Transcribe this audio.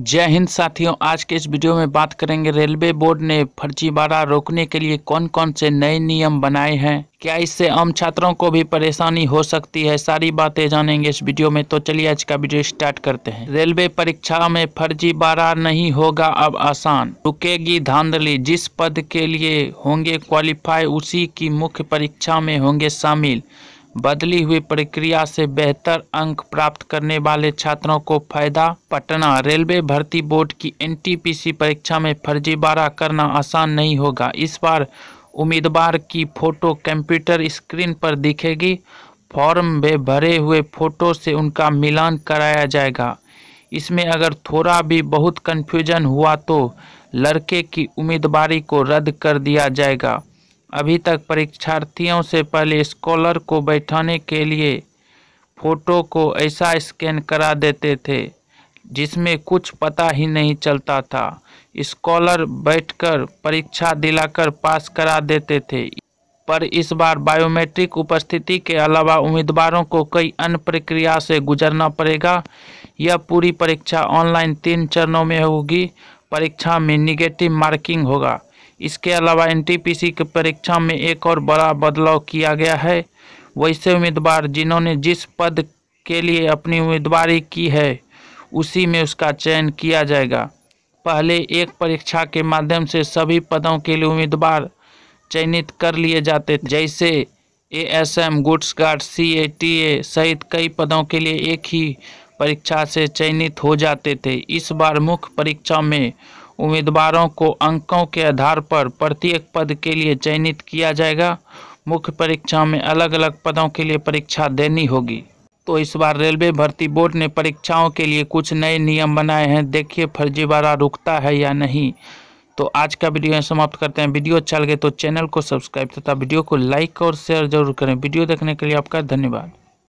जय हिंद साथियों आज के इस वीडियो में बात करेंगे रेलवे बोर्ड ने फर्जीवाड़ा रोकने के लिए कौन कौन से नए नियम बनाए हैं क्या इससे आम छात्रों को भी परेशानी हो सकती है सारी बातें जानेंगे इस वीडियो में तो चलिए आज का वीडियो स्टार्ट करते हैं रेलवे परीक्षा में फर्जीवाड़ा नहीं होगा अब आसान रुकेगी धांधली जिस पद के लिए होंगे क्वालिफाई उसी की मुख्य परीक्षा में होंगे शामिल बदली हुई प्रक्रिया से बेहतर अंक प्राप्त करने वाले छात्रों को फायदा पटना रेलवे भर्ती बोर्ड की एनटीपीसी परीक्षा में फर्जीवाड़ा करना आसान नहीं होगा इस बार उम्मीदवार की फोटो कंप्यूटर स्क्रीन पर दिखेगी फॉर्म में भरे हुए फोटो से उनका मिलान कराया जाएगा इसमें अगर थोड़ा भी बहुत कन्फ्यूजन हुआ तो लड़के की उम्मीदवारी को रद्द कर दिया जाएगा अभी तक परीक्षार्थियों से पहले स्कॉलर को बैठाने के लिए फ़ोटो को ऐसा स्कैन करा देते थे जिसमें कुछ पता ही नहीं चलता था स्कॉलर बैठकर परीक्षा दिलाकर पास करा देते थे पर इस बार बायोमेट्रिक उपस्थिति के अलावा उम्मीदवारों को कई अन्य प्रक्रिया से गुजरना पड़ेगा यह पूरी परीक्षा ऑनलाइन तीन चरणों में होगी परीक्षा में निगेटिव मार्किंग होगा इसके अलावा एनटीपीसी की परीक्षा में एक और बड़ा बदलाव किया गया है वैसे उम्मीदवार जिन्होंने जिस पद के लिए अपनी उम्मीदवारी की है उसी में उसका चयन किया जाएगा पहले एक परीक्षा के माध्यम से सभी पदों के लिए उम्मीदवार चयनित कर लिए जाते जैसे A S M goods guard C A T A सहित कई पदों के लिए एक ही परीक्षा से चयनित हो जाते थे इस बार मुख्य परीक्षा में उम्मीदवारों को अंकों के आधार पर प्रत्येक पद के लिए चयनित किया जाएगा मुख्य परीक्षा में अलग अलग पदों के लिए परीक्षा देनी होगी तो इस बार रेलवे भर्ती बोर्ड ने परीक्षाओं के लिए कुछ नए नियम बनाए हैं देखिए फर्जीवाड़ा रुकता है या नहीं तो आज का वीडियो समाप्त करते हैं वीडियो अच्छा लगे तो चैनल को सब्सक्राइब तथा वीडियो को लाइक और शेयर जरूर करें वीडियो देखने के लिए आपका धन्यवाद